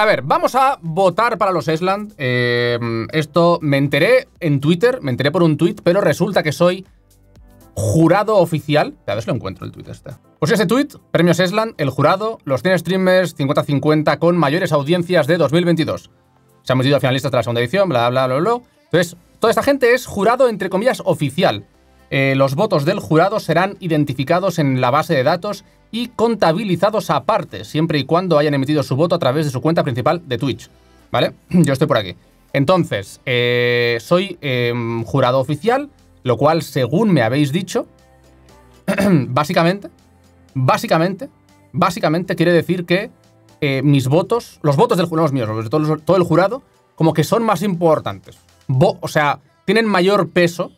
a ver, vamos a votar para los Esland. Eh, esto me enteré en Twitter, me enteré por un tweet, pero resulta que soy jurado oficial. A ver lo encuentro el tweet este. Pues ese tweet, premios Esland, el jurado, los 100 streamers 50-50 con mayores audiencias de 2022. Se han metido a finalistas de la segunda edición, bla, bla, bla, bla. Entonces, toda esta gente es jurado, entre comillas, oficial. Eh, los votos del jurado serán identificados en la base de datos y contabilizados aparte, siempre y cuando hayan emitido su voto a través de su cuenta principal de Twitch. ¿Vale? Yo estoy por aquí. Entonces, eh, soy em, jurado oficial, lo cual, según me habéis dicho, básicamente, básicamente, básicamente quiere decir que eh, mis votos, los votos del jurado, mío, los míos, los, todo, todo, el jurado, como que son más importantes. o sea, tienen mayor peso,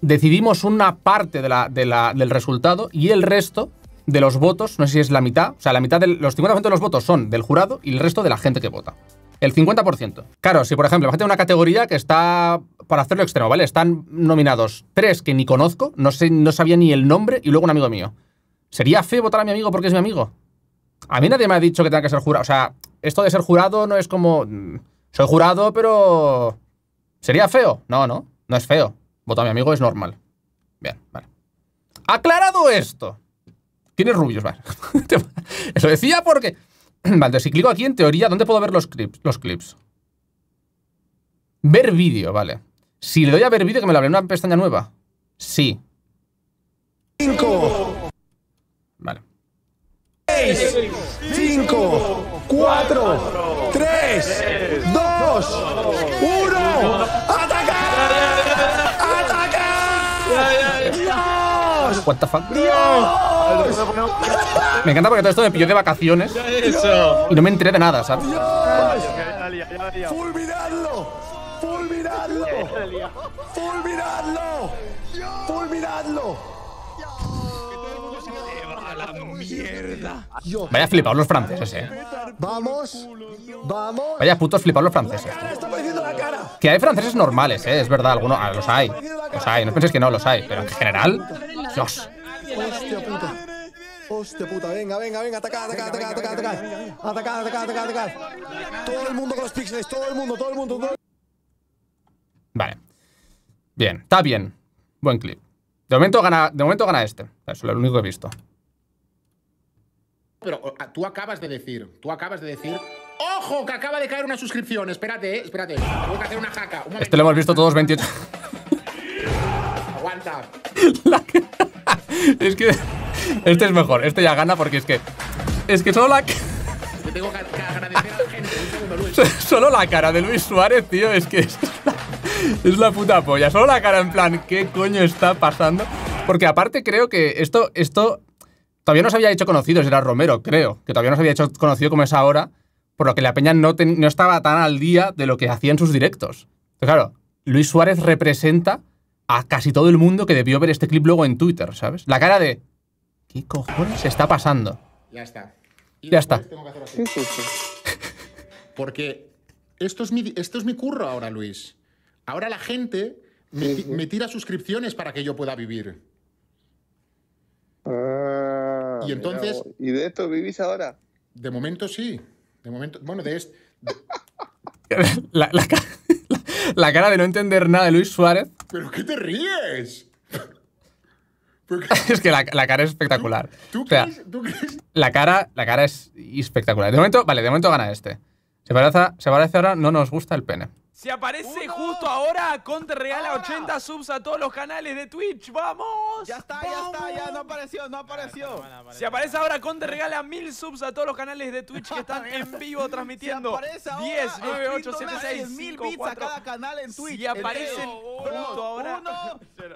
decidimos una parte del resultado y el resto de los votos, no sé si es la mitad, o sea, la mitad de los 50% de los votos son del jurado y el resto de la gente que vota. El 50%. Claro, si por ejemplo, imagínate una categoría que está, para hacerlo extremo, ¿vale? Están nominados tres que ni conozco, no, sé, no sabía ni el nombre y luego un amigo mío. ¿Sería feo votar a mi amigo porque es mi amigo? A mí nadie me ha dicho que tenga que ser jurado. O sea, esto de ser jurado no es como... Mm, soy jurado, pero... ¿Sería feo? No, no, no es feo. Votar a mi amigo es normal. Bien, vale. Aclarado esto. Tienes rubios, vale. Eso decía porque... Vale, si clico aquí en teoría, ¿dónde puedo ver los clips? Los clips. Ver vídeo, vale. Si le doy a ver vídeo, que me lo abre una pestaña nueva. Sí. Cinco. Vale. Seis. 5, 4, 3, 2, 1. ¡Ata! What the fuck? ¡Dios! Me encanta porque todo esto me pilló de vacaciones. Y no me enteré de nada, ¿sabes? ¡Fulminadlo! ¡Fulminadlo! ¡Fulminadlo! ¡Fulminadlo! mierda. Vaya flipados los franceses, eh. Vamos, vamos. Vaya putos flipados los franceses. Que hay franceses normales, eh, es verdad, algunos ah, los hay. Los hay, no penséis que no, los hay, pero en general Dios. Hostia puta. Hostia puta, venga, venga, venga, atacad, atacad, atacad, ataca, ataca. Atacad, ataca, ataca, Todo el mundo con los pixels, todo el mundo, todo el mundo. Todo... Vale. Bien, está bien. Buen clip. De momento gana, de momento gana este. Eso es lo único que he visto. Pero tú acabas de decir, tú acabas de decir ¡Ojo! Que acaba de caer una suscripción. Espérate, eh, espérate. Tengo que hacer una jaca. este lo hemos visto todos 28. Aguanta. La que... es que. Este es mejor, este ya gana porque es que. Es que solo la. Solo la cara de Luis Suárez, tío, es que es la, es la puta polla. Solo la cara en plan, ¿qué coño está pasando? Porque aparte creo que esto, esto todavía no se había hecho conocido, era Romero, creo, que todavía no se había hecho conocido como es ahora, por lo que la peña no, estaba tan al día de lo que hacían sus directos. claro, Luis Suárez representa a casi todo el mundo que debió ver este clip luego en Twitter, ¿sabes? La cara de... ¿Qué cojones está pasando? Ya está. ya está. Porque esto es, mi, esto es mi curro ahora, Luis. Ahora la gente me, tira suscripciones para que yo pueda vivir. Ah, y entonces... ¿Y de esto vivís ahora? De momento sí. De momento... Bueno, de, esto… La, la, cara de no entender nada de Luis Suárez. ¿Pero qué te ríes? es que la, cara es espectacular. ¿Tú, crees, La cara, la cara es espectacular. De momento, vale, de momento gana este. Se parece, se parece ahora, no nos gusta el pene. Si aparece justo ahora Conte regala 80 subs a todos los canales de Twitch. ¡Vamos! Ya está, ya está, ya no apareció, no apareció. Si aparece, ahora Conte regala 1000 subs a todos los canales de Twitch que están en vivo transmitiendo. 10, 9, 8, 7, 6, 5, bits a cada canal en Twitch. Si aparecen justo ahora.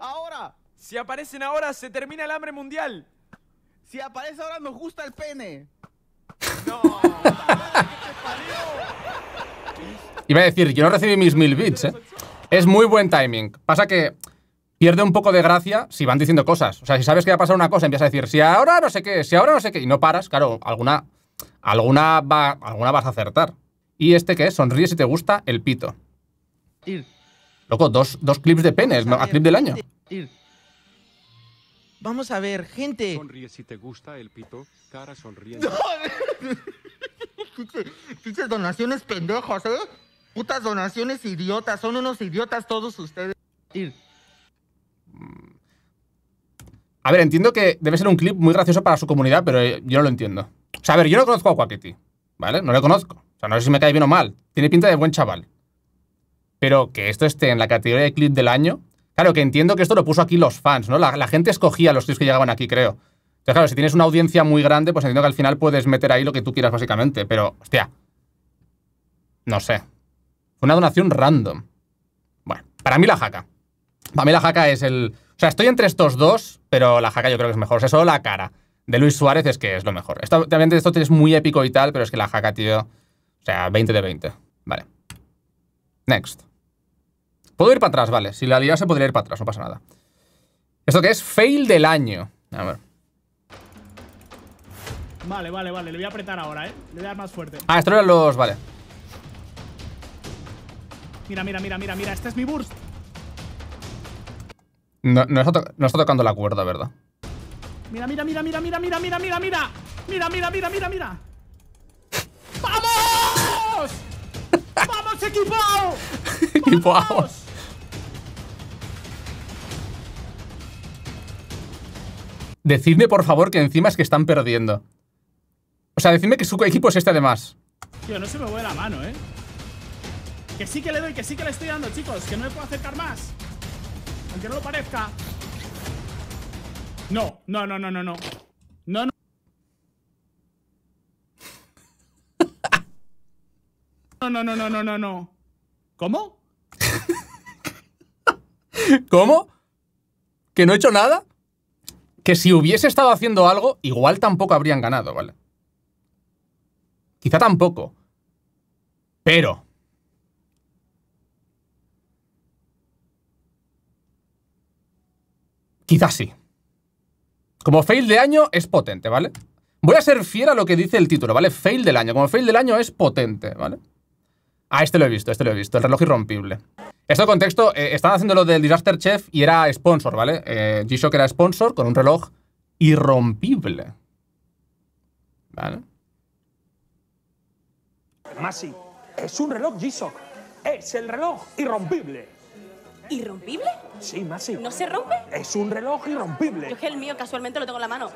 ahora. Si aparecen ahora se termina el hambre mundial. Si aparece ahora nos gusta el pene. No. Iba a decir, yo no recibí mis mil bits, ¿eh? Es muy buen timing. Pasa que pierde un poco de gracia si van diciendo cosas. O sea, si sabes que va a pasar una cosa, empiezas a decir, si ahora no sé qué, si ahora no sé qué, y no paras, claro, alguna, alguna, va, alguna vas a acertar. ¿Y este que es? Sonríe si te gusta el pito. Loco, dos, clips de penes, ¿no? a clip del año. Vamos a ver, gente. Sonríe si te gusta el pito, cara sonriente. donaciones pendejas, ¿eh? putas donaciones idiotas. Son unos idiotas todos ustedes. A ver, entiendo que debe ser un clip muy gracioso para su comunidad, pero eh, yo no lo entiendo. O sea, a ver, yo no conozco a Waketi, ¿vale? No lo conozco. O sea, no sé si me cae bien o mal. Tiene pinta de buen chaval. Pero que esto esté en la categoría de clip del año. Claro, que entiendo que esto lo puso aquí los fans, ¿no? La, gente escogía los clips que llegaban aquí, creo. Entonces, claro, si tienes una audiencia muy grande, pues entiendo que al final puedes meter ahí lo que tú quieras, básicamente. Pero, hostia. No sé. Una donación random. Bueno, para mí la jaca. Para mí la jaca es el... O sea, estoy entre estos dos, pero la jaca yo creo que es mejor. O sea, solo la cara de Luis Suárez es que es lo mejor. Esto, obviamente esto es muy épico y tal, pero es que la jaca, tío... O sea, 20 de 20. Vale. Next. Puedo ir para atrás, vale. Si la liga se podría ir para atrás, no pasa nada. ¿Esto que es? Fail del año. A ver. Vale, vale, vale. Le voy a apretar ahora, ¿eh? Le voy a dar más fuerte. Ah, esto los... Vale. Mira, mira, mira, mira, mira. Este es mi burst. No, está, tocando la cuerda, ¿verdad? Mira, mira, mira, mira, mira, mira, mira, mira, mira. Mira, mira, mira, mira, mira. ¡Vamos! ¡Vamos, equipo! ¡Equipo! Decidme, por favor, que encima es que están perdiendo. O sea, decidme que su equipo es este además. Tío, no se me mueve la mano, ¿eh? Que sí que le doy, que sí que le estoy dando, chicos Que no me puedo acercar más Aunque no lo parezca No, no, no, no, no, no No, no No, no, no, no, no, no, ¿Cómo? ¿Cómo? ¿Que no he hecho nada? Que si hubiese estado haciendo algo, igual tampoco habrían ganado, ¿vale? Quizá tampoco. Pero Quizás sí. Como fail de año es potente, ¿vale? Voy a ser fiel a lo que dice el título, ¿vale? Fail del año. Como fail del año es potente, ¿vale? Ah, este lo he visto, este lo he visto. El reloj irrompible. Esto contexto, estaba eh, estaban haciendo lo del Disaster Chef y era sponsor, ¿vale? Eh, G-Shock era sponsor con un reloj irrompible. ¿Vale? Masi, es un reloj G-Shock. Es el reloj irrompible. ¿Irrompible? Sí, Masi. ¿No se rompe? Es un reloj irrompible. Yo es el mío casualmente lo tengo en la mano.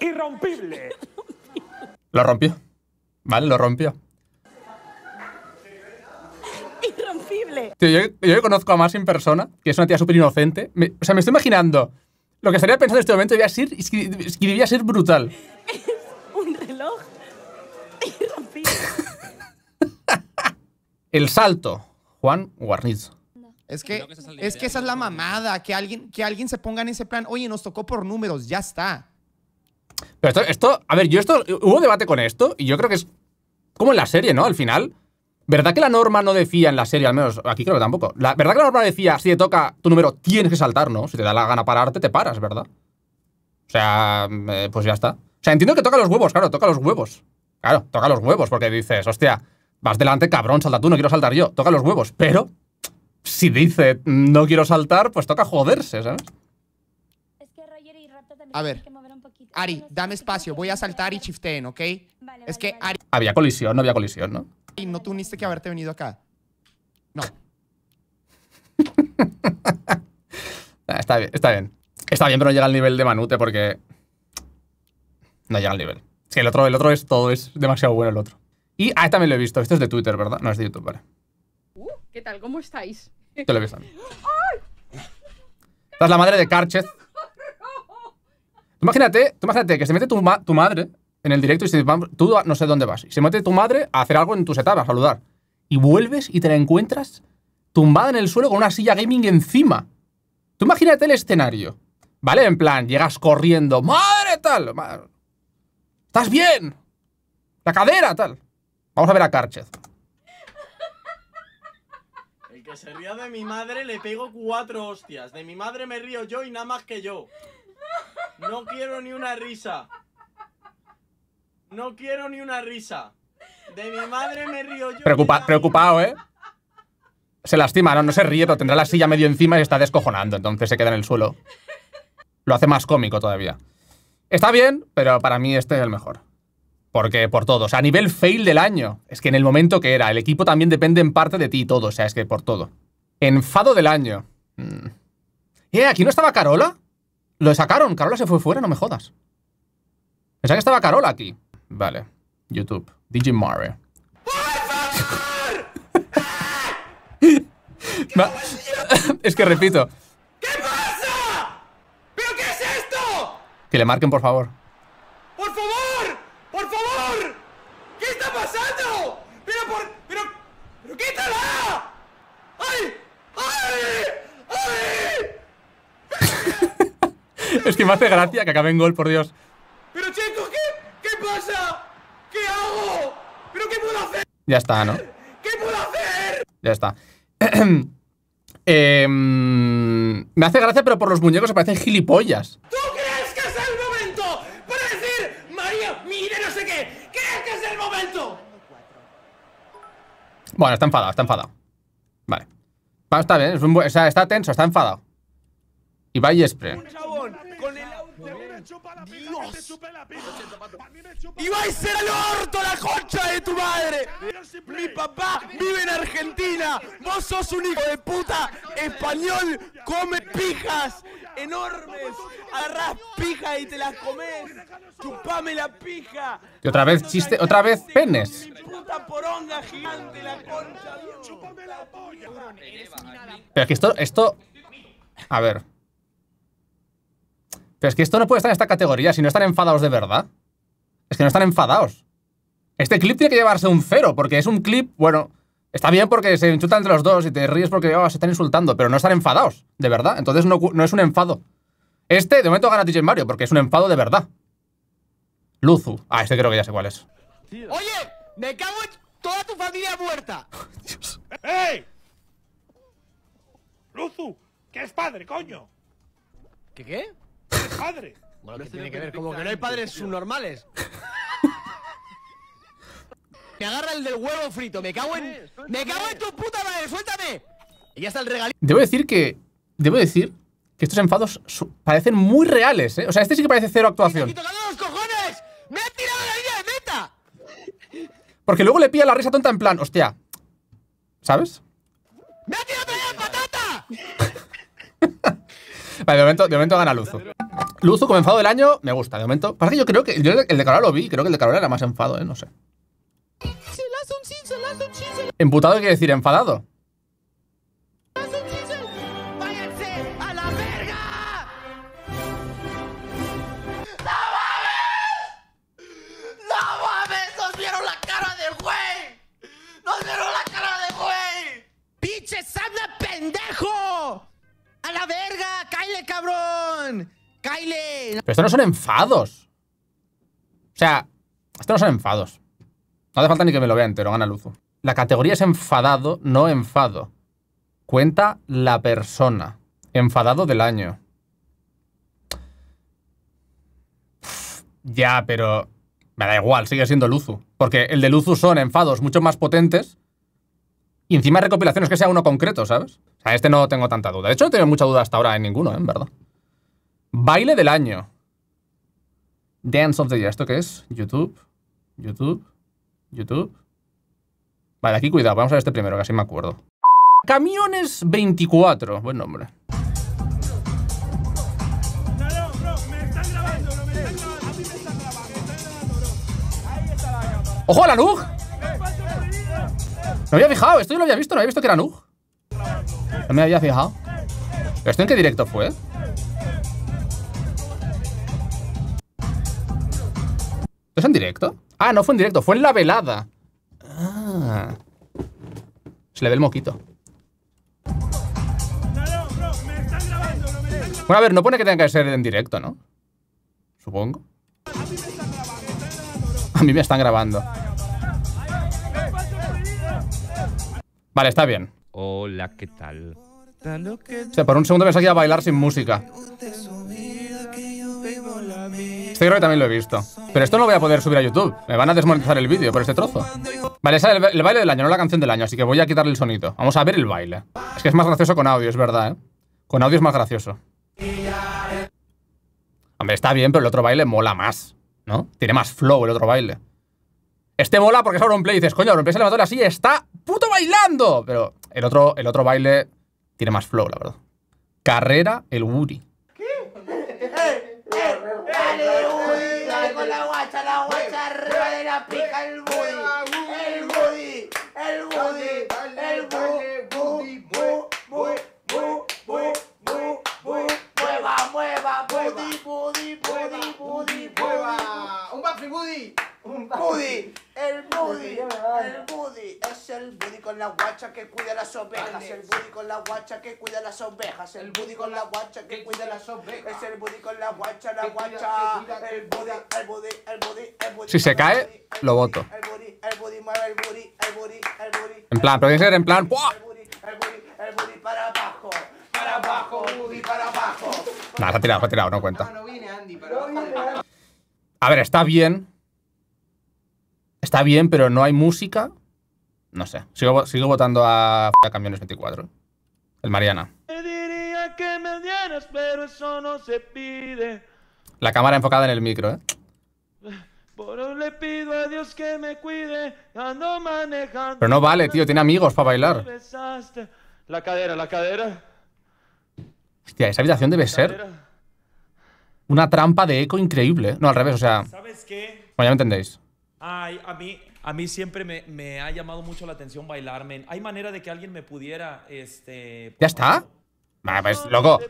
¡Irrompible! Lo rompió. Vale, lo rompió. ¡Irrompible! yo, conozco a más en persona, que es una tía súper inocente. o sea, me estoy imaginando lo que estaría pensando en este momento debía ser, es ser brutal. Es un reloj irrompible. El salto, Juan Guarniz. Es que, es que esa es la mamada, que alguien, que alguien se ponga en ese plan, oye, nos tocó por números, ya está. Pero esto, a ver, yo esto, hubo debate con esto y yo creo que es como en la serie, ¿no? Al final, ¿verdad que la norma no decía en la serie, al menos aquí creo que tampoco, la, ¿verdad que la norma decía, si te toca tu número, tienes que saltar, ¿no? Si te da la gana pararte, te paras, ¿verdad? O sea, eh, pues ya está. O sea, entiendo que toca los huevos, claro, toca los huevos. Claro, toca los huevos porque dices, hostia, Vas delante, cabrón, salta tú, no quiero saltar yo. Toca los huevos. Pero si dice no quiero saltar, pues toca joderse, ¿sabes? A ver. Ari, dame espacio, voy a saltar y en ¿ok? es que Ari... Había colisión, no había colisión, ¿no? y no tuviste que haberte venido acá. No. está bien, está bien. Está bien, pero no llega al nivel de Manute porque... No llega al nivel. Sí, el otro, el otro es todo, es demasiado bueno el otro. Y, ah, también lo he visto. Esto es de Twitter, ¿verdad? No, es de YouTube, vale. Uh, ¿Qué tal? ¿Cómo estáis? Te lo he visto también. la madre de Karchez. Tú imagínate, imagínate que se mete tu, madre en el directo y se tú no sé dónde vas. Y se mete tu madre a hacer algo en tu setup, a saludar. Y vuelves y te la encuentras tumbada en el suelo con una silla gaming encima. Tú imagínate el escenario. ¿Vale? En plan, llegas corriendo. ¡Madre tal! ¡Estás bien! ¡La cadera tal! Vamos a ver a Cárchez. El que se ría de mi madre le pego cuatro hostias. De mi madre me río yo y nada más que yo. No quiero ni una risa. No quiero ni una risa. De mi madre me río yo. Preocupa preocupado, ¿eh? Se lastima, no, no se ríe, pero tendrá la silla medio encima y está descojonando, entonces se queda en el suelo. Lo hace más cómico todavía. Está bien, pero para mí este es el mejor porque por todos. A nivel fail del año, es que en el momento que era, el equipo también depende en parte de ti y todo, o sea, es que por todo. Enfado del año. y mm. Eh, aquí no estaba Carola. Lo sacaron, Carola se fue fuera, no me jodas. Pensaba que estaba Carola aquí. Vale, YouTube, DJ Mario. es que repito. ¿Qué pasa? ¿Pero qué es esto? Que le marquen, por favor. Es que me hace gracia que acabe en gol, por Dios. Pero chicos, ¿qué, ¿qué pasa? ¿Qué hago? ¿Pero qué puedo hacer? Ya está, ¿no? ¿Qué puedo hacer? Ya está. Em, me hace gracia, pero por los muñecos se parecen gilipollas. ¿Tú crees que es el momento para decir, María, mire, no sé qué? ¿Crees que es el momento? Bueno, está enfadado, está enfadado. Vale. está bien, o sea, está tenso, está enfadado. Y Y Y Dios. a será el orto, la concha de tu madre. Mi papá vive en Argentina. Vos sos un hijo de puta español. Come pijas enormes. arras pijas y te las comes. Chupame la pija. Y otra vez chiste, otra vez penes. Puta poronga gigante, la concha. Chupame la polla. Pero es que esto, esto. A ver. Pero es que esto no puede estar en esta categoría si no están enfadados de verdad. Es que no están enfadados. Este clip tiene que llevarse un cero, porque es un clip, bueno, está bien porque se enchuta entre los dos y te ríes porque oh, se están insultando, pero no están enfadados, de verdad. Entonces no, no es un enfado. Este, de momento, gana DJ Mario, porque es un enfado de verdad. Luzu. Ah, este creo que ya sé cuál es. Oye, me cago en toda tu familia muerta. Dios. ¡Ey! Luzu, que es padre, coño. ¿Qué qué? padre. Bueno, ¿qué tiene que ver? Como que no hay padres subnormales. Me agarra el del huevo frito, me cago en. ¡Me cago en tu puta madre! ¡Suéltame! Y ya está el regalito. Debo decir que. Debo decir que estos enfados parecen muy reales, ¿eh? O sea, este sí que parece cero actuación. los cojones! ¡Me ha tirado la vida de meta! Porque luego le pilla la risa tonta en plan, hostia. ¿Sabes? ¡Me ha tirado la patata! de momento, gana Luzu. Luzu, enfado del año, me gusta, de momento. para que yo creo que el de Carola lo vi, creo que el de Carola era más enfado, ¿eh? No sé. Emputado quiere decir enfadado. ¡Kyle, cabrón! ¡Kyle! Pero esto no son enfados. O sea, esto no son enfados. No hace falta ni que me lo vean, entero, gana Luzu. La categoría es enfadado, no enfado. Cuenta la persona. Enfadado del año. ya, pero... Me da igual, sigue siendo Luzu. Porque el de Luzu son enfados mucho más potentes. Y encima recopilaciones que sea uno concreto, ¿sabes? O sea, este no tengo tanta duda. De hecho, no tengo mucha duda hasta ahora en ninguno, ¿eh? en verdad. Baile del año. Dance of the Year. ¿Esto qué es? YouTube. YouTube. YouTube. Vale, aquí cuidado. Vamos a ver este primero, que así me acuerdo. Camiones 24. Buen nombre. ¡Ojo a la NUG! No había fijado, esto yo lo había visto, no había visto que era NUG. No me había fijado. ¿Esto en qué directo fue? ¿Es en directo? Ah, no fue en directo, fue en la velada. Ah. Se le ve el moquito. Bueno, a ver, no pone que tenga que ser en directo, ¿no? Supongo. A mí me están grabando. Vale, está bien. Hola, ¿qué tal? O sea, por un segundo me salía a bailar sin música. Este creo que también lo he visto. Pero esto no lo voy a poder subir a YouTube. Me van a desmonetizar el vídeo por este trozo. Vale, es el, baile del año, no la canción del año, así que voy a quitarle el sonido. Vamos a ver el baile. Es que es más gracioso con audio, es verdad, ¿eh? Con audio es más gracioso. Hombre, está bien, pero el otro baile mola más, ¿no? Tiene más flow el otro baile. Este mola porque es Auronplay. Dices, coño, Auronplay el levantó así está puto bailando. Pero el otro, el otro baile tiene más flow, la verdad. Carrera el Woody. ¿Qué? ¡Eh! ¡Eh! ¡Dale, Woody! ¡Dale con la guacha, la guacha arriba de la pica el Woody! que cuida las ovejas. El con la guacha que cuida las ovejas. El con la guacha que cuida las ovejas. el con la guacha, la guacha. El el Si se cae, lo voto. En plan, pero en plan, El para Para abajo, se tirado, se tirado, no cuenta. A ver, está bien. Está bien, pero no hay música. No sé. Sigo, sigo votando a, a Camiones 24. El Mariana. La cámara enfocada en el micro, ¿eh? Pero no vale, tío, tiene amigos para bailar. La cadera, la cadera. Hostia, esa habitación debe ser una trampa de eco increíble. ¿eh? No, al revés, o sea. Bueno, ya me entendéis. Ay, a mí a mí siempre me, ha llamado mucho la atención bailarme. ¿Hay manera de que alguien me pudiera, este... ¿Ya está? pues, loco.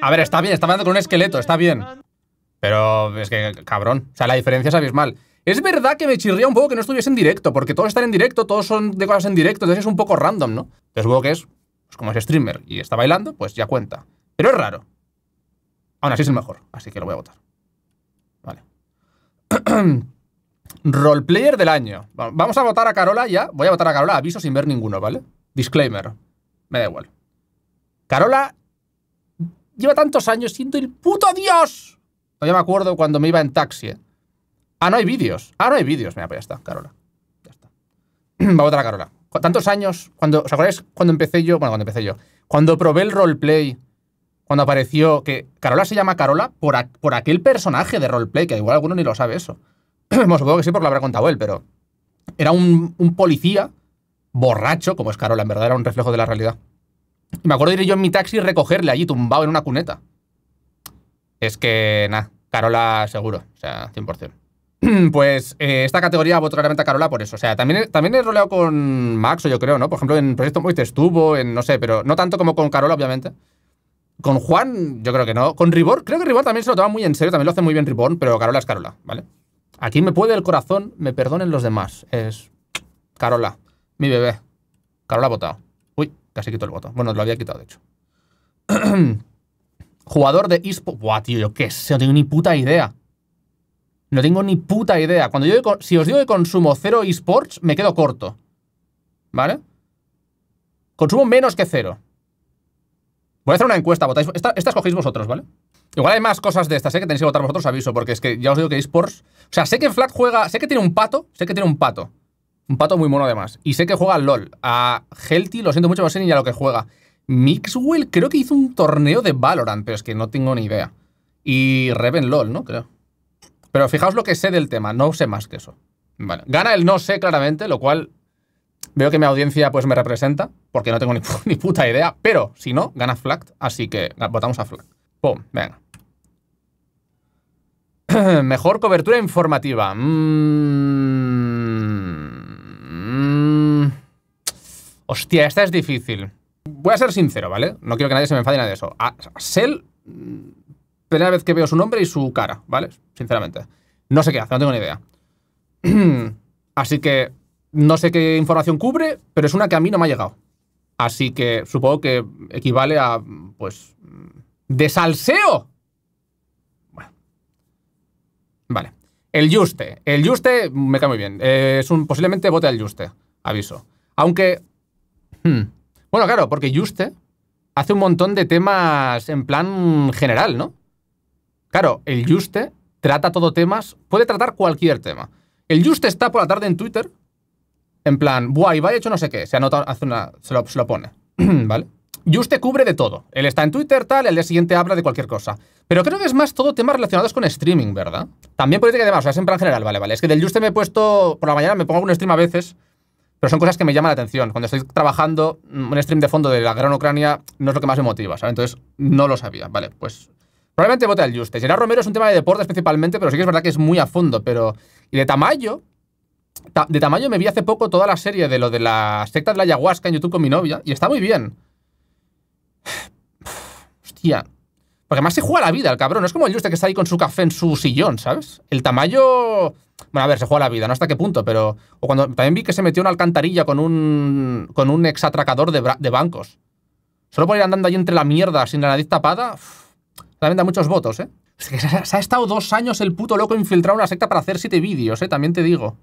A ver, está bien, está hablando con un esqueleto, está bien. Pero es que, cabrón, o sea, la diferencia es abismal. Es verdad que me chirría un poco que no estuviese en directo, porque todos están en directo, todos son de cosas en directo, entonces es un poco random, ¿no? Entonces supongo que es, pues como es streamer y está bailando, pues ya cuenta. Pero es raro. Aún así es el mejor, así que lo voy a votar. Roleplayer del año. Vamos a votar a Carola ya. Voy a votar a Carola, aviso sin ver ninguno, ¿vale? Disclaimer. Me da igual. Carola lleva tantos años siendo el puto Dios. Todavía me acuerdo cuando me iba en taxi. ¿eh? Ah, no hay vídeos. Ah, no hay vídeos. Mira, pues ya está, Carola. Ya está. Va a votar a Carola. Tantos años, cuando, ¿os acordáis cuando empecé yo? Bueno, cuando empecé yo. Cuando probé el roleplay cuando apareció que Carola se llama Carola por, por aquel personaje de roleplay, que igual alguno ni lo sabe eso. bueno, supongo que sí por lo habrá contado él, pero era un, policía borracho, como es Carola, en verdad era un reflejo de la realidad. me acuerdo de ir yo en mi taxi y recogerle allí tumbado en una cuneta. Es que, nada, Carola seguro, o sea, 100%. Pues eh, esta categoría voto claramente a Carola por eso. O sea, también, también he roleado con Maxo, yo creo, ¿no? Por ejemplo, en Proyecto Moist estuvo, en no sé, pero no tanto como con Carola, obviamente. Con Juan, yo creo que no. Con Ribor, creo que Ribor también se lo toma muy en serio, también lo hace muy bien Ribor, pero Carola es Carola, ¿vale? Aquí me puede el corazón, me perdonen los demás. Es Carola, mi bebé. Carola ha votado. Uy, casi quito el voto. Bueno, lo había quitado, de hecho. Jugador de eSports... Buah, tío, yo qué sé, no tengo ni puta idea. No tengo ni puta idea. Cuando yo, si os digo que consumo cero eSports, me quedo corto. ¿Vale? Consumo menos que cero. Voy a hacer una encuesta, votáis. Esta, escogéis vosotros, ¿vale? Igual hay más cosas de estas, sé ¿eh? que tenéis que votar vosotros, aviso, porque es que ya os digo que por O sea, sé que Flat juega. Sé que tiene un pato, sé que tiene un pato. Un pato muy mono además. Y sé que juega al LOL. A Healthy, lo siento mucho, más sé ni a lo que juega. Mixwell creo que hizo un torneo de Valorant, pero es que no tengo ni idea. Y Reven LOL, ¿no? Creo. Pero fijaos lo que sé del tema, no sé más que eso. Vale. Gana el no sé claramente, lo cual Veo que mi audiencia pues me representa, porque no tengo ni, puta idea, pero si no, gana flat así que votamos a Flakt. Pum, venga. Mejor cobertura informativa. Mm. Hostia, esta es difícil. Voy a ser sincero, ¿vale? No quiero que nadie se me enfade nada de eso. A Sel, mm, primera vez que veo su nombre y su cara, ¿vale? Sinceramente. No sé qué hace, no tengo ni idea. Así que no sé qué información cubre, pero es una que a mí no me ha llegado. Así que supongo que equivale a, pues, de salseo. Bueno. Vale. El Juste. El Juste me cae muy bien. es un posiblemente bote al Juste, aviso. Aunque... Hmm. Bueno, claro, porque Juste hace un montón de temas en plan general, ¿no? Claro, el Juste trata todo temas, puede tratar cualquier tema. El Juste está por la tarde en Twitter en plan, buah, Ibai ha hecho no sé qué. Se anota, hace una, se, lo, pone. ¿Vale? y usted cubre de todo. Él está en Twitter, tal, el día siguiente habla de cualquier cosa. Pero creo que es más todo temas relacionados con streaming, ¿verdad? También política y demás, o sea, es en general, vale, vale. Es que del Juste me he puesto, por la mañana me pongo algún stream a veces, pero son cosas que me llaman la atención. Cuando estoy trabajando, mm, un stream de fondo de la gran Ucrania no es lo que más me motiva, ¿sabes? Entonces, no lo sabía, vale, pues... Probablemente vote al Juste. Gerard Romero es un tema de deportes principalmente, pero sí que es verdad que es muy a fondo, pero... Y de Tamayo, de tamaño me vi hace poco toda la serie de lo de la secta de la ayahuasca en YouTube con mi novia y está muy bien. Hostia. Porque además se juega la vida el cabrón. No es como el Juste que está ahí con su café en su sillón, ¿sabes? El tamaño... Bueno, a ver, se juega la vida, no hasta qué punto, pero... O cuando también vi que se metió una alcantarilla con un, con un exatracador de, de bancos. Solo por ir andando ahí entre la mierda sin la nariz tapada... también da muchos votos, ¿eh? se, ha, estado dos años el puto loco infiltrado una secta para hacer siete vídeos, ¿eh? También te digo.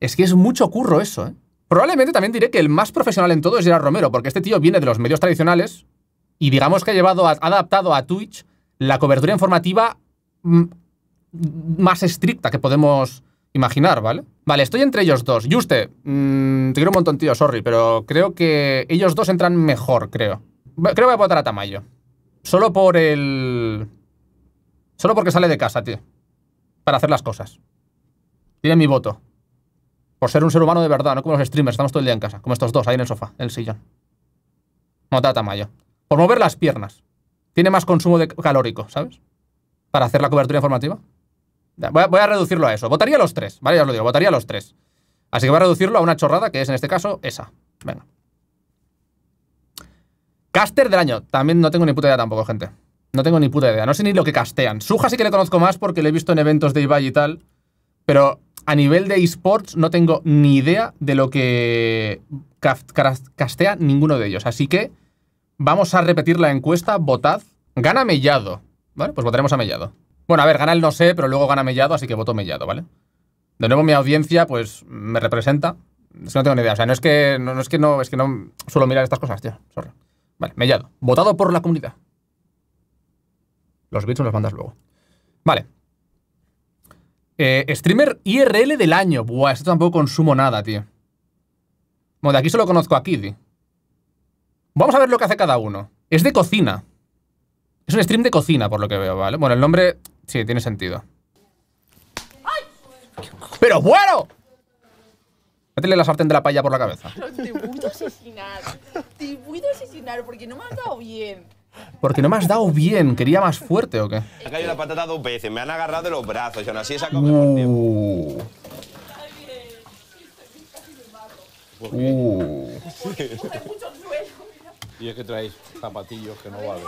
Es que es mucho curro eso, ¿eh? Probablemente también diré que el más profesional en todo es Gerard Romero, porque este tío viene de los medios tradicionales y digamos que ha llevado, ha adaptado a Twitch la cobertura informativa mm, más estricta que podemos imaginar, ¿vale? Vale, estoy entre ellos dos. y usted mm, te quiero un montón, tío, sorry, pero creo que ellos dos entran mejor, creo. Creo que voy a votar a Tamayo. Solo por el... Solo porque sale de casa, tío. Para hacer las cosas. Tiene mi voto. Por ser un ser humano de verdad, no como los streamers, estamos todo el día en casa, como estos dos ahí en el sofá, en el sillón. Mota Tamayo. Por mover las piernas. Tiene más consumo de calórico, ¿sabes? Para hacer la cobertura informativa. Voy a, reducirlo a eso. Votaría los tres, ¿vale? Ya os lo digo, votaría a los tres. Así que voy a reducirlo a una chorrada, que es en este caso esa. Venga. Caster del año. También no tengo ni puta idea tampoco, gente. No tengo ni puta idea. No sé ni lo que castean. Suja sí que le conozco más porque le he visto en eventos de Ibai y tal. Pero a nivel de esports no tengo ni idea de lo que castea ninguno de ellos. Así que vamos a repetir la encuesta, votad. Gana Mellado. Vale, pues votaremos a Mellado. Bueno, a ver, gana el no sé, pero luego gana Mellado, así que voto Mellado, ¿vale? De nuevo mi audiencia, pues, me representa. no tengo ni idea. O sea, no es que no, es que no, es que no suelo mirar estas cosas, tío. Sorry. Vale, Mellado. Votado por la comunidad. Los bits los mandas luego. Vale, eh, streamer IRL del año. Buah, esto tampoco consumo nada, tío. Bueno, de aquí solo conozco a Kiddy. Vamos a ver lo que hace cada uno. Es de cocina. Es un stream de cocina, por lo que veo, ¿vale? Bueno, el nombre sí, tiene sentido. ¡Pero bueno! Métele la sartén de la paella por la cabeza. te voy a asesinar. Te voy a asesinar porque no me has dado bien. Porque no me has dado bien, quería más fuerte o qué. Me Ha caído la patata dos veces, me han agarrado de los brazos, yo aún así he sacado uh. mejor Uh. y es que traéis zapatillos que no valen.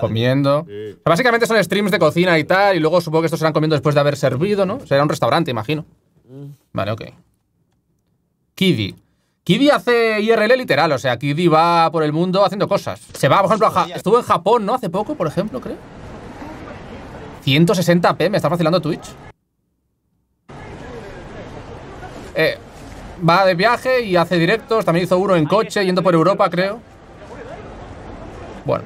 Comiendo. básicamente son streams de cocina y tal, y luego supongo que estos serán comiendo después de haber servido, ¿no? Será un restaurante, imagino. Mm. Vale, ok. Kiwi. Kiddy hace IRL literal, o sea, Kiddy va por el mundo haciendo cosas. Se va, por ejemplo, a estuvo en Japón, ¿no? Hace poco, por ejemplo, creo. 160p, me está vacilando Twitch. Eh, va de viaje y hace directos, también hizo uno en coche, yendo por Europa, creo. Bueno.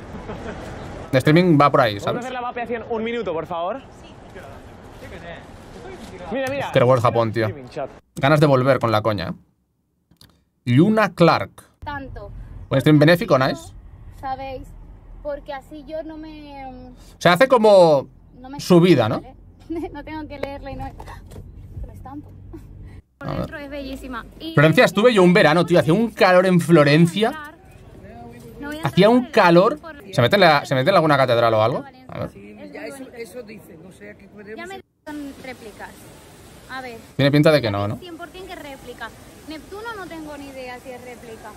streaming va por ahí, ¿sabes? hacer la vapeación un minuto, por favor? Mira, mira. Japón, tío. Ganas de volver con la coña, ¿eh? Luna Clark. Tanto. Pues estoy en benéfico, nice. Sabéis, porque así yo no me... Se hace como subida, ¿no? no tengo que leerla y no... Me Por dentro es bellísima. Florencia estuve yo un verano, tío, hacía un calor en Florencia. Hacía un calor. ¿Se mete, en, la, ¿se mete en alguna catedral o algo? A ver. eso, dice, Ya me son réplicas. A ver. Tiene pinta de que no, ¿no? 100% que réplica. Neptuno no tengo ni idea si es réplica.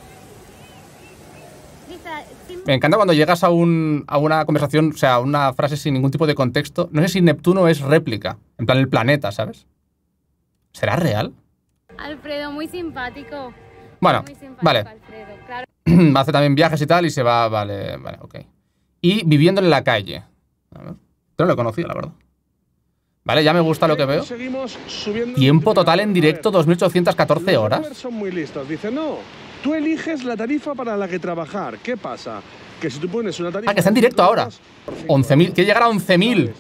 Me encanta cuando llegas a, un, una conversación, o sea, una frase sin ningún tipo de contexto. No sé si Neptuno es réplica, en plan el planeta, ¿sabes? ¿Será real? Alfredo, muy simpático. Bueno, vale. Alfredo, Hace también viajes y tal y se va, vale, vale, ok. Y viviendo en la calle. no lo he conocido, la verdad. Vale, ya me gusta lo que veo. Tiempo total en directo, 2.814 horas. Son muy no, tú eliges la tarifa para la que trabajar. ¿Qué pasa? Que si tú pones una tarifa... Ah, que está en directo ahora. 11.000, que llegar a 11.000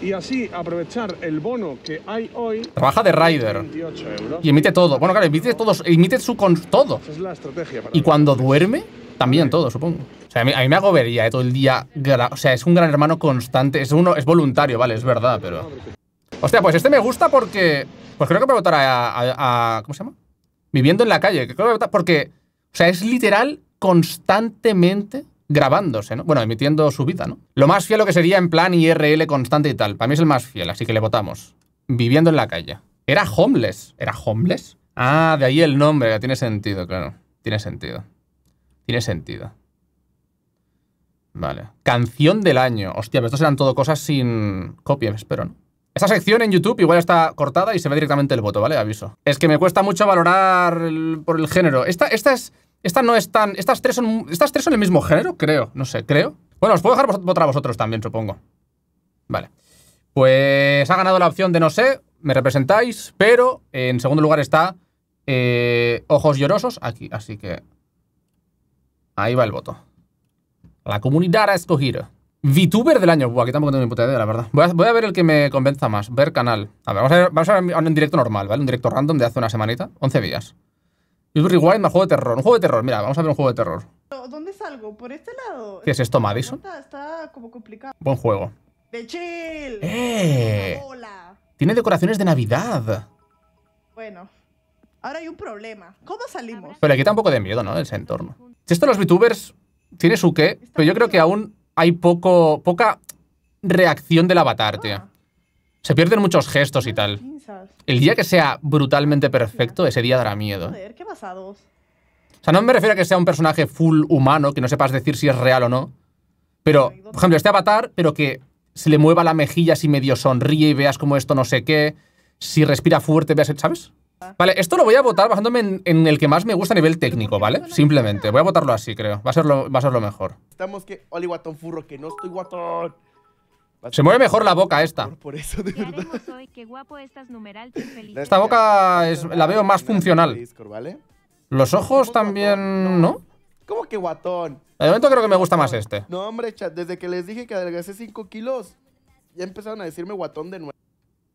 y así aprovechar el bono que hay hoy. Trabaja de rider. Y emite todo. Bueno, claro, emite todo, emite su con todo. y cuando duerme, también todo, supongo. O sea, a mí, me agobería eh, todo el día. O sea, es un gran hermano constante. Es uno, es voluntario, vale, es verdad, pero. Hostia, pues este me gusta porque... Pues creo que voy a votar a, ¿Cómo se llama? Viviendo en la calle. que porque... O sea, es literal constantemente grabándose, ¿no? Bueno, emitiendo su vida, ¿no? Lo más fiel lo que sería en plan IRL constante y tal. Para mí es el más fiel, así que le votamos. Viviendo en la calle. Era homeless. ¿Era homeless? Ah, de ahí el nombre. Tiene sentido, claro. Tiene sentido. Tiene sentido. Vale. Canción del año. Hostia, pero estos eran todo cosas sin copia, espero, ¿no? Esta sección en YouTube igual está cortada y se ve directamente el voto, ¿vale? Aviso. Es que me cuesta mucho valorar por el género. Esta, esta es... Esta no es tan... Estas tres, son, estas tres son el mismo género, creo. No sé, creo. Bueno, os puedo dejar votar a vosotros también, supongo. Vale. Pues ha ganado la opción de no sé, me representáis, pero en segundo lugar está eh, Ojos Llorosos aquí. Así que ahí va el voto. La comunidad ha escogido. VTuber del año. Buah, aquí tampoco tengo ni puta idea, la verdad. Voy a, ver el que me convenza más. Ver canal. A ver, vamos a ver, un directo normal, ¿vale? Un directo random de hace una semanita. 11 días. YouTube Rewind más juego de terror. Un juego de terror. Mira, vamos a ver un juego de terror. ¿Dónde salgo? ¿Por este lado? ¿Qué es esto, Madison? Está, como complicado. Buen juego. ¡De chill! ¡Eh! Hola. Tiene decoraciones de Navidad. Bueno. Ahora hay un problema. ¿Cómo salimos? Pero le quita un poco de miedo, ¿no? Ese entorno. Si esto los VTubers tiene su qué, pero yo creo que aún hay poco, poca reacción del avatar, tío. Ah. Se pierden muchos gestos y tal. El día que sea brutalmente perfecto, ese día dará miedo. Joder, qué O sea, no me refiero a que sea un personaje full humano, que no sepas decir si es real o no. Pero, por ejemplo, este avatar, pero que se le mueva la mejilla si medio sonríe y veas como esto no sé qué. Si respira fuerte, veas, ¿sabes? Vale, esto lo voy a votar bajándome en, el que más me gusta a nivel técnico, ¿vale? Simplemente, voy a votarlo así, creo. Va a ser lo, va a ser lo mejor. Estamos que... Oli, guatón furro, que no estoy guatón. Se mueve mejor la boca esta. Por eso, de verdad. esta boca la veo más funcional. Los ojos también, ¿no? ¿Cómo que guatón? De momento creo que me gusta más este. No, hombre, chat, desde que les dije que adelgacé 5 kilos, ya empezaron a decirme guatón de nuevo.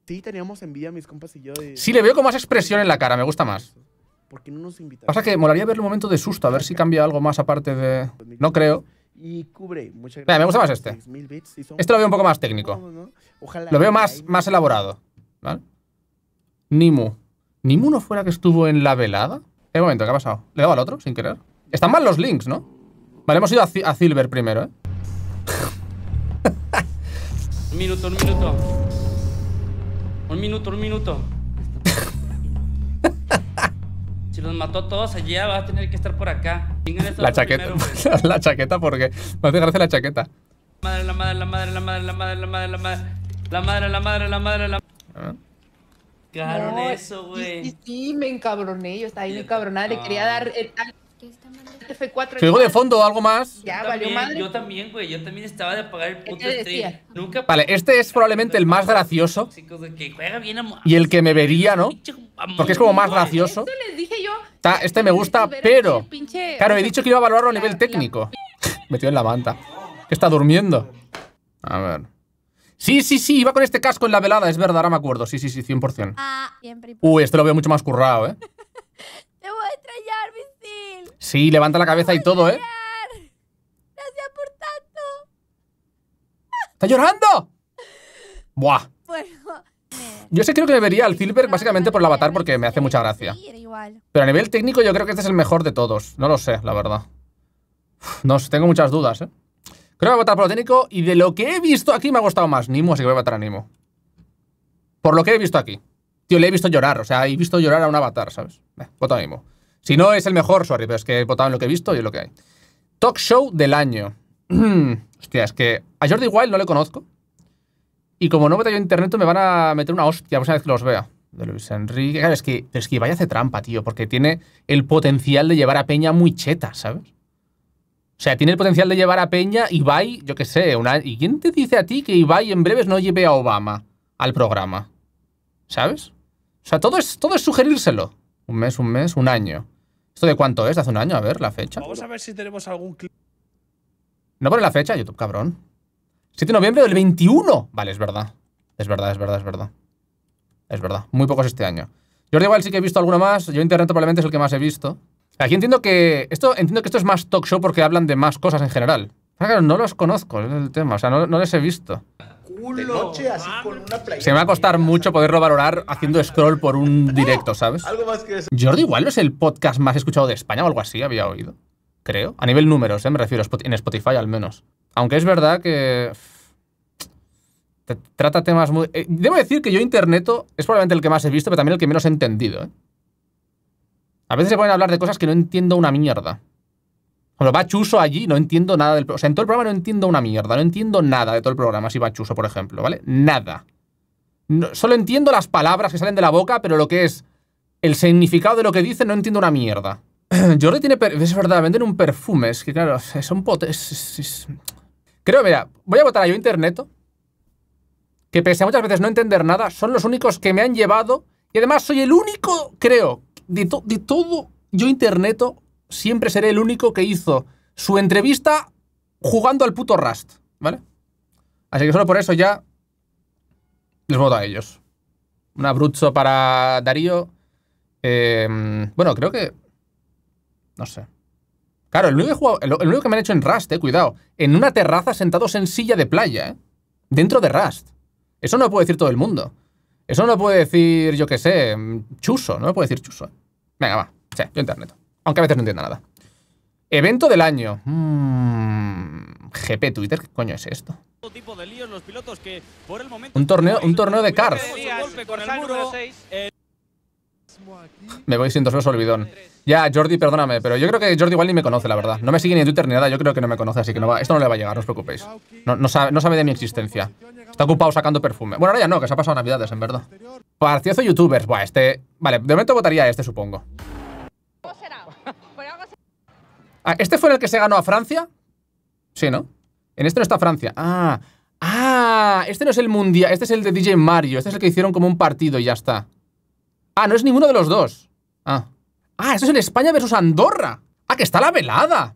Sí, teníamos envidia, mis compas y yo. Sí, le veo con más expresión en la cara, me gusta más. Pasa que molaría ver un momento de susto, a ver si cambia algo más aparte de. No creo. Y me gusta más este. Este lo veo un poco más técnico. Lo veo más, más elaborado. ¿Vale? Nimu. ¿Nimu no fuera que estuvo en la velada? Eh, un momento, ¿qué ha pasado? ¿Le he dado al otro sin querer? Están mal los links, ¿no? Vale, hemos ido a, a Silver primero, ¿eh? un minuto, un minuto. Un minuto, un minuto. si los mató todos allá, va a tener que estar por acá. La chaqueta, la chaqueta, porque me hace gracia la chaqueta. Madre, la madre, la madre, la madre, la madre, la madre, la madre. La madre, la madre, la madre, la madre. Ah. Claro, eso, güey. Sí, sí, me encabroné. Yo estaba ahí muy cabronada. Le quería ah. dar el F4. de fondo, algo más. yo, también, güey. Yo también estaba de apagar el puto stream. Nunca. Vale, este es probablemente el más gracioso. y el que me vería, ¿no? Porque es como más gracioso. este me gusta, pero. Claro, he dicho que iba a valorarlo a nivel técnico. Metido en la manta. está durmiendo. A ver. Sí, sí, sí, iba con este casco en la velada, es verdad, ahora me acuerdo. Sí, sí, sí, 100%. Ah, Uy, este lo veo mucho más currado, ¿eh? Sí, levanta la cabeza y todo, ¿eh? Gracias por tanto. ¡Está llorando! ¡Buah! Yo sé que creo que debería al Silver básicamente por el avatar porque me hace mucha gracia. Pero a nivel técnico yo creo que este es el mejor de todos. No lo sé, la verdad. No sé, tengo muchas dudas, ¿eh? Creo que voy a votar por lo técnico y de lo que he visto aquí me ha gustado más Nimo, así que voy a votar a Nimo. Por lo que he visto aquí. Tío, le he visto llorar, o sea, he visto llorar a un avatar, ¿sabes? voto a Nimo. Si no es el mejor, sorry, pero es que he votado en lo que he visto y es lo que hay. Talk show del año. hostia, es que a Jordi Wild no le conozco. Y como no me yo internet, me van a meter una hostia a vez que los vea. De Luis Enrique. es que, es que vaya hace trampa, tío, porque tiene el potencial de llevar a Peña muy cheta, ¿sabes? O sea, tiene el potencial de llevar a Peña, Ibai, yo qué sé, una... ¿Y quién te dice a ti que Ibai en breves no lleve a Obama al programa? ¿Sabes? O sea, todo es, todo es sugerírselo. Un mes, un mes, un año. ¿Esto de cuánto es? hace un año? A ver, la fecha. Vamos a ver si tenemos algún clip. No pone la fecha, YouTube, cabrón. 7 de noviembre del 21. Vale, es verdad. Es verdad, es verdad, es verdad. Es verdad. Muy pocos este año. de igual sí que he visto alguno más. Yo Internet probablemente es el que más he visto. Aquí entiendo que. Esto, entiendo que esto es más talk show porque hablan de más cosas en general. no los conozco, es el tema. O sea, no, no les he visto. Ah, se me va a costar mucho poderlo valorar haciendo scroll por un directo, ¿sabes? Algo más que Jordi igual es el podcast más escuchado de España o algo así, había oído. Creo. A nivel números, ¿eh? me refiero, en Spotify al menos. Aunque es verdad que trata temas muy... Eh, debo decir que yo Interneto es probablemente el que más he visto, pero también el que menos he entendido. ¿eh? A veces se ponen a hablar de cosas que no entiendo una mierda. Bueno, va Chuso allí, no entiendo nada del... O sea, en todo el programa no entiendo una mierda, no entiendo nada de todo el programa, si va Chuso, por ejemplo, ¿vale? Nada. solo entiendo las palabras que salen de la boca, pero lo que es el significado de lo que dice no entiendo una mierda. Jordi tiene... Es verdad, venden un perfume, es que claro, son potes... Creo, mira, voy a votar a yo Internet, que pese a muchas veces no entender nada, son los únicos que me han llevado, y además soy el único, creo, de, de todo yo Interneto, siempre seré el único que hizo su entrevista jugando al puto Rust, ¿vale? Así que solo por eso ya les voto a ellos. Un abruzzo para Darío. Em, bueno, creo que... No sé. Claro, el único, que me han hecho en Rust, eh, cuidado. En una terraza sentados en silla de playa, eh. Dentro de Rust. Eso no lo puede decir todo el mundo. Eso no lo puede decir, yo qué sé, mm, chuso. No lo puede decir chuso. Venga, va. yo internet aunque a veces no entienda nada. Evento del año. Mmm GP Twitter, ¿qué coño es esto? un torneo, un torneo de cars. Me voy sin dos olvidón. Ya, Jordi, perdóname, pero yo creo que Jordi igual ni me conoce, la verdad. No me sigue ni en Twitter ni nada, yo creo que no me conoce, así que esto no le va a llegar, no os preocupéis. No, sabe, de mi existencia. Está ocupado sacando perfume. Bueno, ahora ya no, que se ha pasado navidades, en verdad. Parcioso youtubers. Buah, este... Vale, de momento votaría este, supongo. Ah, ¿Este fue el que se ganó a Francia? Sí, ¿no? En este no está Francia. Ah, ah, este no es el mundial. Este es el de DJ Mario. Este es el que hicieron como un partido y ya está. Ah, no es ninguno de los dos. Ah, ah, esto es en España versus Andorra. Ah, que está la velada.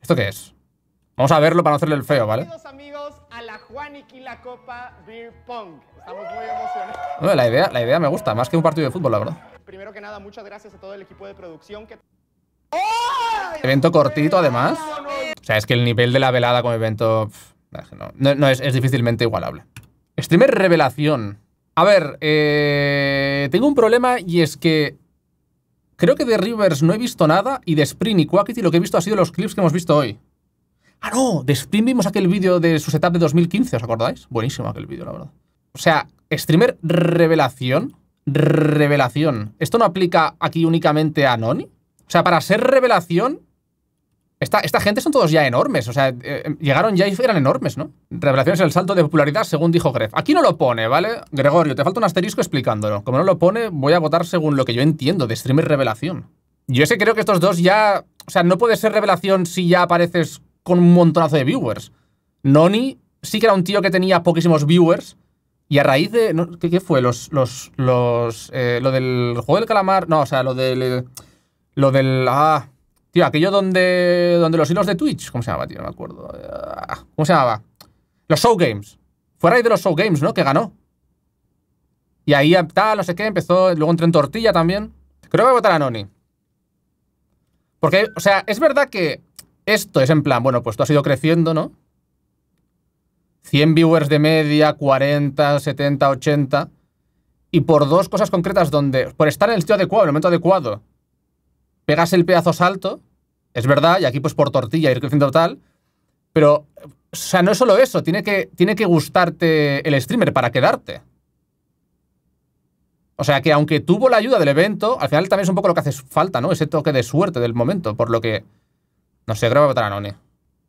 ¿Esto qué es? Vamos a verlo para no hacerle el feo, ¿vale? amigos a la la Copa Beer Pong. idea, la idea me gusta, más que un partido de fútbol, la verdad. Primero que nada, muchas gracias a todo el equipo de producción que... Evento cortito, además. O sea, es que el nivel de la velada como evento... No, es, difícilmente igualable. Streamer revelación. A ver, eh, tengo un problema y es que... Creo que de Rivers no he visto nada y de Spring y Quackity lo que he visto ha sido los clips que hemos visto hoy. Ah, no, de Spring vimos aquel vídeo de su setup de 2015, ¿os acordáis? Buenísimo aquel vídeo, la verdad. O sea, streamer revelación revelación. ¿Esto no aplica aquí únicamente a Noni? O sea, para ser revelación, esta, esta gente son todos ya enormes. O sea, eh, llegaron ya y eran enormes, ¿no? Revelación es el salto de popularidad, según dijo Gref. Aquí no lo pone, ¿vale? Gregorio, te falta un asterisco explicándolo. Como no lo pone, voy a votar según lo que yo entiendo de streamer revelación. Yo ese creo que estos dos ya... O sea, no puede ser revelación si ya apareces con un montonazo de viewers. Noni sí que era un tío que tenía poquísimos viewers, y a raíz de. ¿qué, fue? Los. los, los eh, lo del juego del calamar. No, o sea, lo del. Eh, lo del. Ah. Tío, aquello donde. Donde los hilos de Twitch. ¿Cómo se llamaba, tío? No me acuerdo. Ah, ¿Cómo se llamaba? Los Show Games. Fue a raíz de los Show Games, ¿no? Que ganó. Y ahí ah, tal, no sé qué, empezó. Luego entró en Tortilla también. Creo que voy a votar a Noni. Porque, o sea, es verdad que esto es en plan, bueno, pues tú ha ido creciendo, ¿no? 100 viewers de media, 40, 70, 80, y por dos cosas concretas donde, por estar en el sitio adecuado, en el momento adecuado, pegas el pedazo salto, es verdad, y aquí pues por tortilla ir creciendo tal, pero, o sea, no es solo eso, tiene que, tiene que gustarte el streamer para quedarte. O sea que aunque tuvo la ayuda del evento, al final también es un poco lo que hace falta, ¿no? Ese toque de suerte del momento, por lo que... No sé, creo que votar a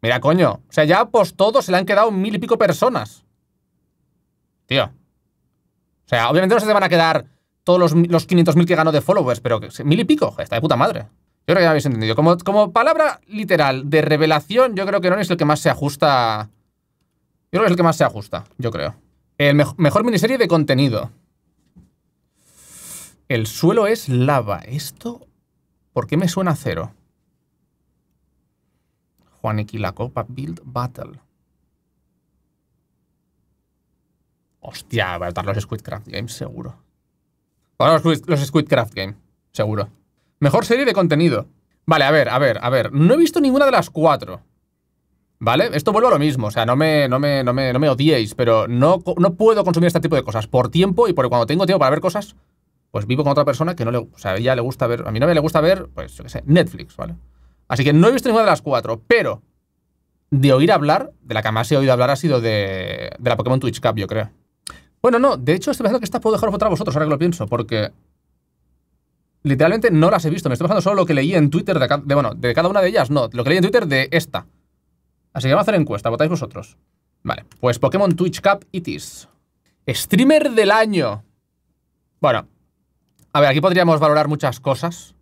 Mira, coño. O sea, ya pues todos se le han quedado mil y pico personas. Tío. O sea, obviamente no se te van a quedar todos los, los 500.000 que ganó de followers, pero que, mil y pico. Está de puta madre. Yo creo que ya habéis entendido. Como, palabra literal de revelación, yo creo que no es el que más se ajusta. Yo creo que es el que más se ajusta, yo creo. El mejor miniserie de contenido. El suelo es lava. ¿Esto? ¿Por qué me suena cero? aquí la Copa Build Battle. Hostia, va a estar los Squidcraft Games, seguro. Bueno, los, Squid Squidcraft Games, seguro. Mejor serie de contenido. Vale, a ver, a ver, a ver. No he visto ninguna de las cuatro. ¿Vale? Esto vuelvo a lo mismo, o sea, no me, no me, no me, odiéis, pero no, puedo consumir este tipo de cosas por tiempo y por cuando tengo tiempo para ver cosas, pues vivo con otra persona que no le, o sea, ella le gusta ver, a mí no me le gusta ver, pues yo qué sé, Netflix, ¿vale? Así que no he visto ninguna de las cuatro, pero de oír hablar, de la que más he oído hablar ha sido de, de la Pokémon Twitch Cup, yo creo. Bueno, no, de hecho estoy pensando que esta puedo dejar votar a vosotros, ahora que lo pienso, porque literalmente no las he visto. Me estoy pasando solo lo que leí en Twitter de, bueno, de cada una de ellas, no, lo que leí en Twitter de esta. Así que vamos a hacer encuesta, votáis vosotros. Vale, pues Pokémon Twitch Cup is. Streamer del año. Bueno, a ver, aquí podríamos valorar muchas cosas.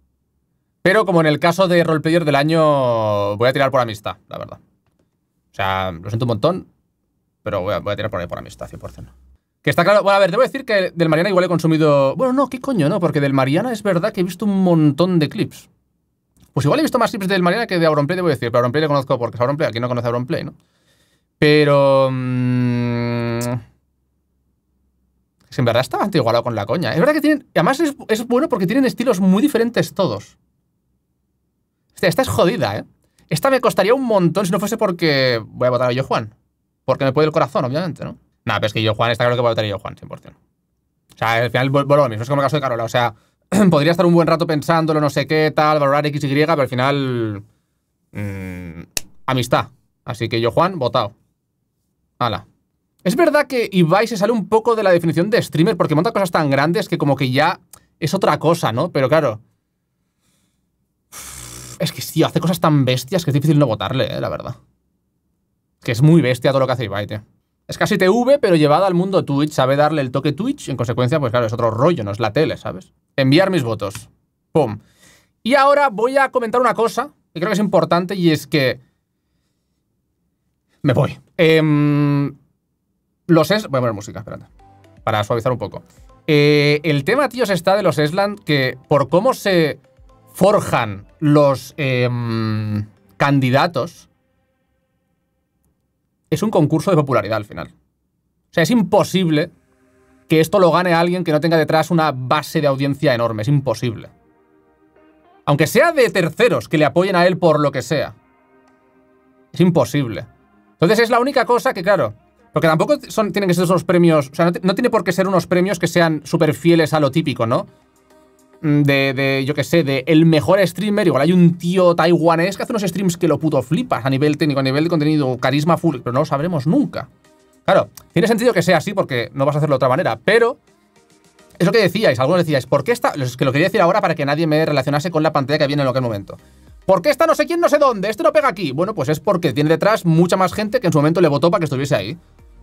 Pero como en el caso de Roleplayer del año, voy a tirar por amistad, la verdad. O sea, lo siento un montón, pero voy a, tirar por ahí por amistad, 100%. Que está claro. Bueno, a ver, te voy a decir que del Mariana igual he consumido. Bueno, no, qué coño, no, porque del Mariana es verdad que he visto un montón de clips. Pues igual he visto más clips del Mariana que de Auronplay, te voy decir. Pero Auronplay le conozco porque es Auronplay, aquí no conoce Auronplay, ¿no? Pero. Mm, en verdad está bastante igualado con la coña. Es verdad que tienen. Además es bueno porque tienen estilos muy diferentes todos. Esta es jodida, ¿eh? Esta me costaría un montón si no fuese porque voy a votar a yo Juan. Porque me puede el corazón, obviamente, ¿no? Nada, pero es que yo Juan está claro que voy a votar a yo Juan, 100%. O sea, al final vuelvo lo mismo, es como el caso de Carola. O sea, podría estar un buen rato pensándolo, no sé qué, tal, valorar X, Y, pero al final. Mm, amistad. Así que yo, Juan, votado. Hala. Es verdad que Ibai se sale un poco de la definición de streamer porque monta cosas tan grandes que como que ya es otra cosa, ¿no? Pero claro, es que, tío, hace cosas tan bestias que es difícil no votarle, eh, la verdad. Que es muy bestia todo lo que hace Ibai, Es casi TV, pero llevada al mundo Twitch, sabe darle el toque Twitch. En consecuencia, pues claro, es otro rollo, no es la tele, ¿sabes? Enviar mis votos. Pum. Y ahora voy a comentar una cosa que creo que es importante y es que... Me voy. Em, los es... Voy a poner música, espérate. Para suavizar un poco. Eh, el tema, tíos, está de los Esland que por cómo se forjan los em, candidatos, es un concurso de popularidad al final. O sea, es imposible que esto lo gane alguien que no tenga detrás una base de audiencia enorme. Es imposible. Aunque sea de terceros que le apoyen a él por lo que sea. Es imposible. Entonces es la única cosa que, claro, porque tampoco son, tienen que ser esos premios, o sea, no, no tiene por qué ser unos premios que sean súper fieles a lo típico, ¿no? Mm, de, de, yo qué sé, de el mejor streamer. Igual hay un tío taiwanés que hace unos streams que lo puto flipas a nivel técnico, a nivel de contenido, carisma full, pero no lo sabremos nunca. Claro, tiene sentido que sea así porque no vas a hacerlo de otra manera, pero es lo que decíais, algunos decíais, ¿por qué está.? Es que lo quería decir ahora para que nadie me relacionase con la pantalla que viene en lo aquel momento. ¿Por qué está no sé quién, no sé dónde? Este no pega aquí. Bueno, pues es porque tiene detrás mucha más gente que en su momento le votó para que estuviese ahí.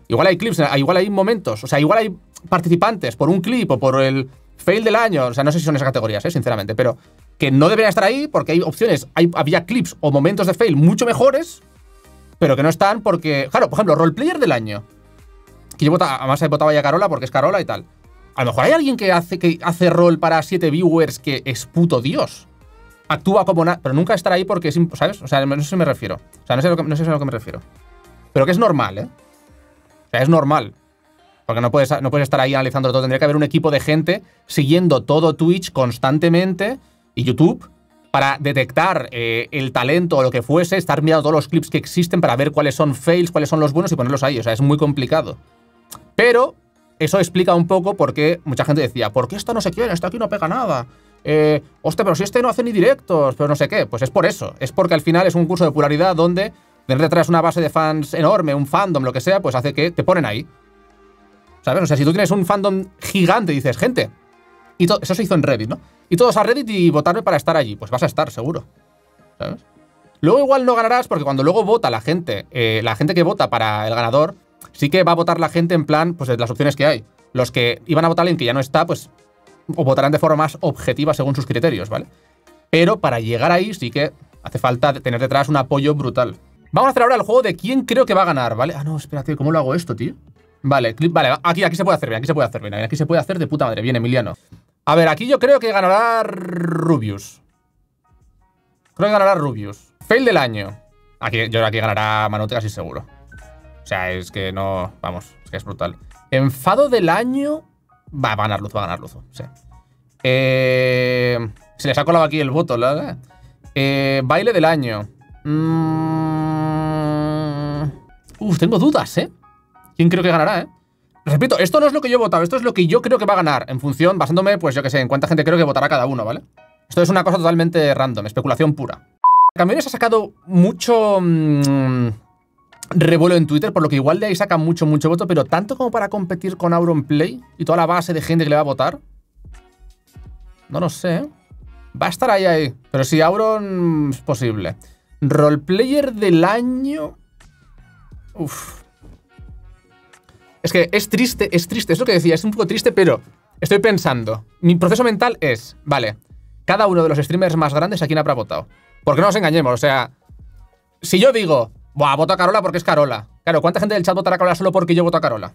Igual hay clips, igual hay momentos, o sea, igual hay participantes por un clip o por el fail del año, o sea, no sé si son esas categorías, ¿eh? sinceramente, pero que no deberían estar ahí porque hay opciones, hay, había clips o momentos de fail mucho mejores, pero que no están porque, claro, por ejemplo, roleplayer del año, que yo votaba, además he votado ya Carola porque es Carola y tal. A lo mejor hay alguien que hace, que hace rol para siete viewers que es puto Dios. Actúa como nada, pero nunca estará ahí porque es, ¿sabes? O sea, no sé si me refiero. O sea, no sé, no sé a lo que me refiero. Pero que es normal, ¿eh? O sea, es normal. Porque no puedes, no estar ahí analizando todo. Tendría que haber un equipo de gente siguiendo todo Twitch constantemente y YouTube para detectar eh, el talento o lo que fuese, estar mirando todos los clips que existen para ver cuáles son fails, cuáles son los buenos y ponerlos ahí. O sea, es muy complicado. Pero eso explica un poco por qué mucha gente decía, ¿por qué esto no se quiere? Esto aquí no pega nada. Eh, hostia, pero si este no hace ni directos, pero no sé qué. Pues es por eso. Es porque al final es un curso de popularidad donde tener detrás una base de fans enorme, un fandom, lo que sea, pues hace que te ponen ahí. ¿Sabes? O sea, si tú tienes un fandom gigante, dices, gente. eso se hizo en Reddit, ¿no? Y todos a Reddit y votarme para estar allí. Pues vas a estar, seguro. ¿Sabes? Luego igual no ganarás porque cuando luego vota la gente, eh, la gente que vota para el ganador, sí que va a votar la gente en plan, pues las opciones que hay. Los que iban a votar a alguien que ya no está, pues o votarán de forma más objetiva según sus criterios, ¿vale? Pero para llegar ahí sí que hace falta tener detrás un apoyo brutal. Vamos a hacer ahora el juego de quién creo que va a ganar, ¿vale? Ah, no, tío ¿cómo lo hago esto, tío? Vale, vale, aquí, aquí se puede hacer bien, aquí se puede hacer bien, aquí se puede hacer de puta madre, bien, Emiliano. A ver, aquí yo creo que ganará Rubius. Creo que ganará Rubius. Fail del año. Aquí, yo creo que ganará Manute casi seguro. O sea, es que no, vamos, es que es brutal. Enfado del año... Va, a ganar Luz, va a ganar Luz, sí. Eh, se les ha colado aquí el voto, la Eh, baile del año. Mm. Uf, tengo dudas, ¿eh? ¿Quién creo que ganará, eh? Repito, esto no es lo que yo he votado, esto es lo que yo creo que va a ganar, en función, basándome, pues yo qué sé, en cuánta gente creo que votará cada uno, ¿vale? Esto es una cosa totalmente random, especulación pura. Camiones ha sacado mucho mm, revuelo en Twitter, por lo que igual de ahí saca mucho, mucho voto, pero tanto como para competir con Auron Play y toda la base de gente que le va a votar. No lo sé. ¿eh? Va a estar ahí, ahí. Pero si Auron es posible. Roleplayer del año. Uf. Es que es triste, es triste, es lo que decía, es un poco triste, pero estoy pensando. Mi proceso mental es, vale, cada uno de los streamers más grandes aquí quién habrá votado. Porque no nos engañemos, o sea, si yo digo, Buah, voto a Carola porque es Carola. Claro, ¿cuánta gente del chat votará a Carola solo porque yo voto a Carola?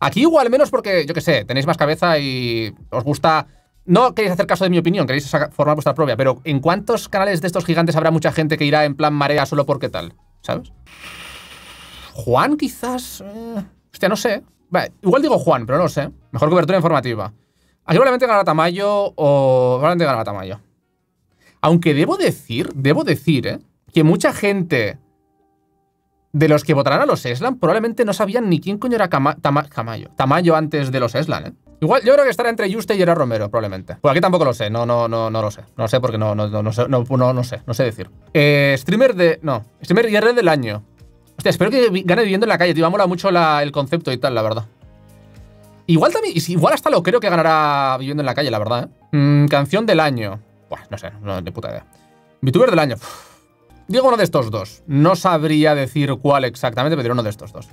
Aquí igual menos porque, yo qué sé, tenéis más cabeza y os gusta... No queréis hacer caso de mi opinión, queréis formar vuestra propia, pero ¿en cuántos canales de estos gigantes habrá mucha gente que irá en plan marea solo porque tal? ¿Sabes? Juan quizás... Eh, Hostia, no sé. igual digo Juan, pero no sé. Mejor cobertura informativa. Aquí probablemente ganará Tamayo o... Probablemente ganará Tamayo. Aunque debo decir, debo decir, ¿eh? Que mucha gente de los que votarán a los Eslan probablemente no sabían ni quién coño era Tamayo. Tamayo antes de los Eslan, ¿eh? Igual yo creo que estará entre Juste y era Romero, probablemente. Pues aquí tampoco lo sé, no, no, no, no lo sé. No lo sé porque no, no, no, no, sé, no, sé, no sé decir. Eh, streamer de... No, streamer IR del año. Hostia, espero que gane viviendo en la calle, tío. Me a mucho el concepto y tal, la verdad. Igual también, igual hasta lo creo que ganará viviendo en la calle, la verdad, ¿eh? mm, canción del año. Buah, no sé, no, de puta idea. VTuber del año. Digo uno de estos dos. No sabría decir cuál exactamente, pero uno de estos dos.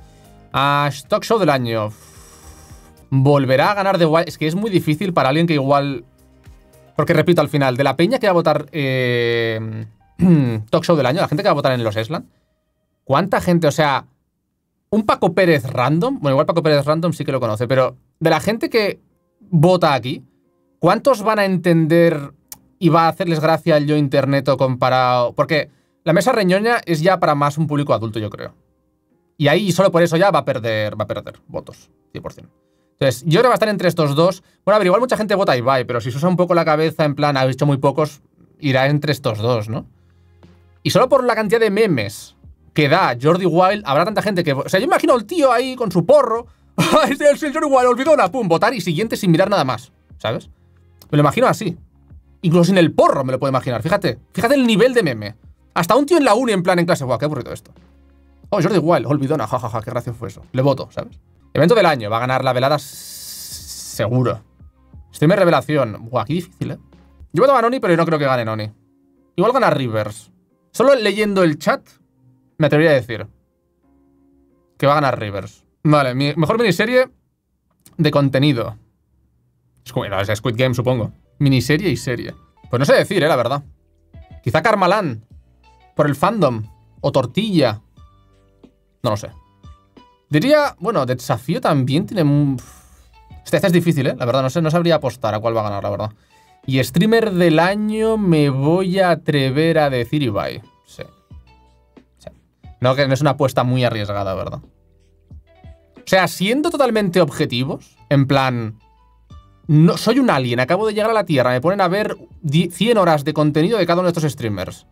A ah, Stock Show del año. Volverá a ganar de Wild. Es que es muy difícil para alguien que igual. Porque repito, al final, de la peña que va a votar eh... Talk Show del año, la gente que va a votar en los Eslan... ¿Cuánta gente? O sea, un Paco Pérez random, bueno, igual Paco Pérez random sí que lo conoce, pero de la gente que vota aquí, ¿cuántos van a entender y va a hacerles gracia el yo internet o comparado? Porque la mesa reñoña es ya para más un público adulto, yo creo. Y ahí solo por eso ya va a perder, va a perder votos, 100%. Entonces, yo creo que va a estar entre estos dos. Bueno, a ver, igual mucha gente vota y va, pero si se usa un poco la cabeza, en plan, ha hecho muy pocos, irá entre estos dos, ¿no? Y solo por la cantidad de memes que da Jordi Wild, habrá tanta gente que... O sea, yo imagino al tío ahí con su porro. ah es el Jordi Wild, olvidó pum, votar y siguiente sin mirar nada más, ¿sabes? Me lo imagino así. Incluso sin el porro me lo puedo imaginar, fíjate. Fíjate el nivel de meme. Hasta un tío en la uni en plan en clase, guau, qué aburrido esto. Oh, Jordi Wild, olvidona, jajaja, ja, qué gracioso fue eso. Le voto, ¿sabes? Evento del año, va a ganar la velada seguro. Streamer revelación. Guau, qué difícil, ¿eh? Yo voto a Noni, pero yo no creo que gane Noni. Igual gana Rivers. Solo leyendo el chat me atrevería a decir que va a ganar Rivers. Vale, mi mejor miniserie de contenido. Squid, es Squid Game, supongo. Miniserie y serie. Pues no sé decir, eh, la verdad. Quizá Carmalán. Por el fandom. O Tortilla. No lo sé. Diría, bueno, de desafío también tiene... Un... Este, este, es difícil, ¿eh? La verdad, no sé, no sabría apostar a cuál va a ganar, la verdad. Y streamer del año me voy a atrever a decir Ibai. Sí. No, que no es una apuesta muy arriesgada, ¿verdad? O sea, siendo totalmente objetivos, en plan, no, soy un alien, acabo de llegar a la Tierra, me ponen a ver 100 horas de contenido de cada uno de estos streamers.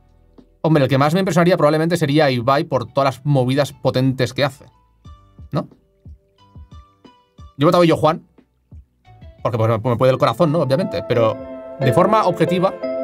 Hombre, el que más me impresionaría probablemente sería Ibai por todas las movidas potentes que hace. ¿No? Yo votaba yo Juan, porque pues, me puede el corazón, ¿no? Obviamente, pero de forma objetiva,